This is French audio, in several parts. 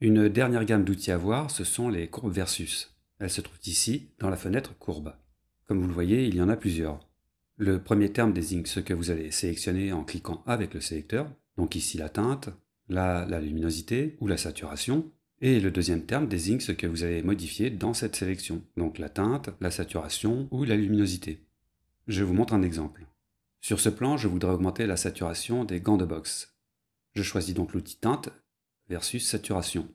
Une dernière gamme d'outils à voir, ce sont les courbes versus. Elles se trouvent ici, dans la fenêtre courbe. Comme vous le voyez, il y en a plusieurs. Le premier terme désigne ce que vous allez sélectionner en cliquant avec le sélecteur, donc ici la teinte, là la luminosité ou la saturation, et le deuxième terme désigne ce que vous allez modifier dans cette sélection, donc la teinte, la saturation ou la luminosité. Je vous montre un exemple. Sur ce plan, je voudrais augmenter la saturation des gants de boxe. Je choisis donc l'outil teinte versus saturation.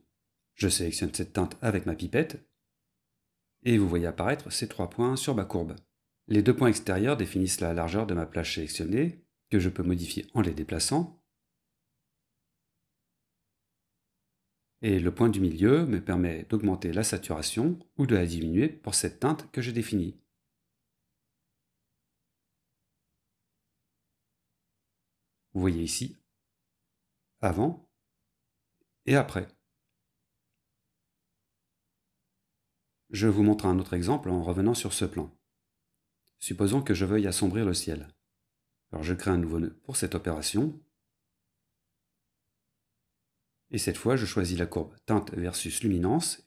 Je sélectionne cette teinte avec ma pipette et vous voyez apparaître ces trois points sur ma courbe. Les deux points extérieurs définissent la largeur de ma plage sélectionnée que je peux modifier en les déplaçant et le point du milieu me permet d'augmenter la saturation ou de la diminuer pour cette teinte que j'ai définie. Vous voyez ici, avant et après. Je vous montre un autre exemple en revenant sur ce plan. Supposons que je veuille assombrir le ciel. Alors je crée un nouveau nœud pour cette opération. Et cette fois, je choisis la courbe teinte versus luminance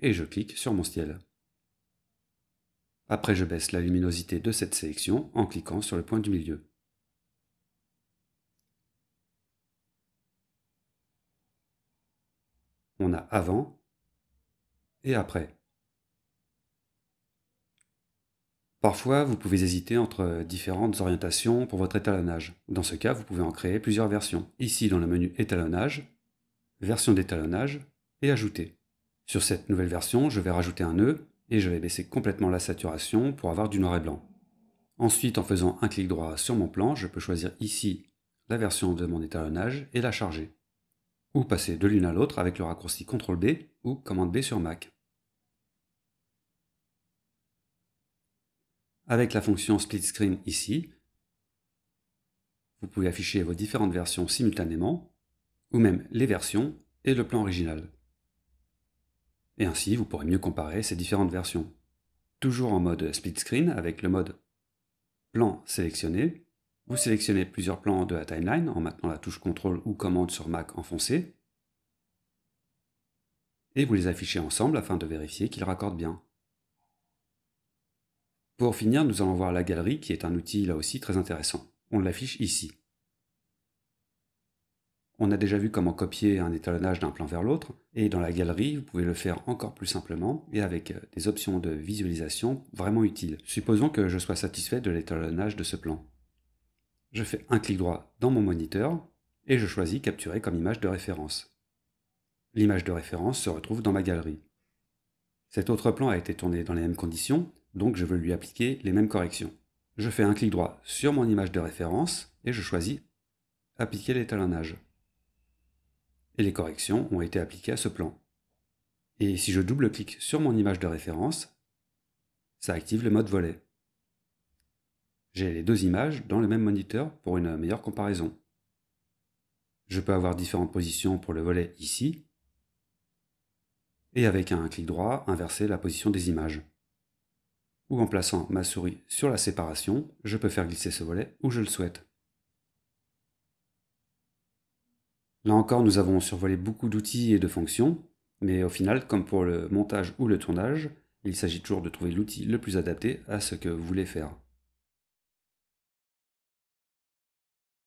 et je clique sur mon ciel. Après, je baisse la luminosité de cette sélection en cliquant sur le point du milieu. on a avant et après. Parfois, vous pouvez hésiter entre différentes orientations pour votre étalonnage. Dans ce cas, vous pouvez en créer plusieurs versions. Ici, dans le menu Étalonnage, Version d'étalonnage et Ajouter. Sur cette nouvelle version, je vais rajouter un nœud et je vais baisser complètement la saturation pour avoir du noir et blanc. Ensuite, en faisant un clic droit sur mon plan, je peux choisir ici la version de mon étalonnage et la charger ou passer de l'une à l'autre avec le raccourci CTRL B ou commande B sur Mac. Avec la fonction Split Screen ici, vous pouvez afficher vos différentes versions simultanément, ou même les versions et le plan original. Et ainsi, vous pourrez mieux comparer ces différentes versions. Toujours en mode split screen avec le mode plan sélectionné, vous sélectionnez plusieurs plans de la timeline en maintenant la touche Ctrl ou commande sur Mac enfoncée. Et vous les affichez ensemble afin de vérifier qu'ils raccordent bien. Pour finir, nous allons voir la galerie qui est un outil là aussi très intéressant. On l'affiche ici. On a déjà vu comment copier un étalonnage d'un plan vers l'autre, et dans la galerie, vous pouvez le faire encore plus simplement et avec euh, des options de visualisation vraiment utiles. Supposons que je sois satisfait de l'étalonnage de ce plan je fais un clic droit dans mon moniteur et je choisis Capturer comme image de référence. L'image de référence se retrouve dans ma galerie. Cet autre plan a été tourné dans les mêmes conditions, donc je veux lui appliquer les mêmes corrections. Je fais un clic droit sur mon image de référence et je choisis Appliquer l'étalonnage. Et les corrections ont été appliquées à ce plan. Et si je double-clique sur mon image de référence, ça active le mode volet. J'ai les deux images dans le même moniteur pour une meilleure comparaison. Je peux avoir différentes positions pour le volet ici, et avec un clic droit, inverser la position des images. Ou en plaçant ma souris sur la séparation, je peux faire glisser ce volet où je le souhaite. Là encore, nous avons survolé beaucoup d'outils et de fonctions, mais au final, comme pour le montage ou le tournage, il s'agit toujours de trouver l'outil le plus adapté à ce que vous voulez faire.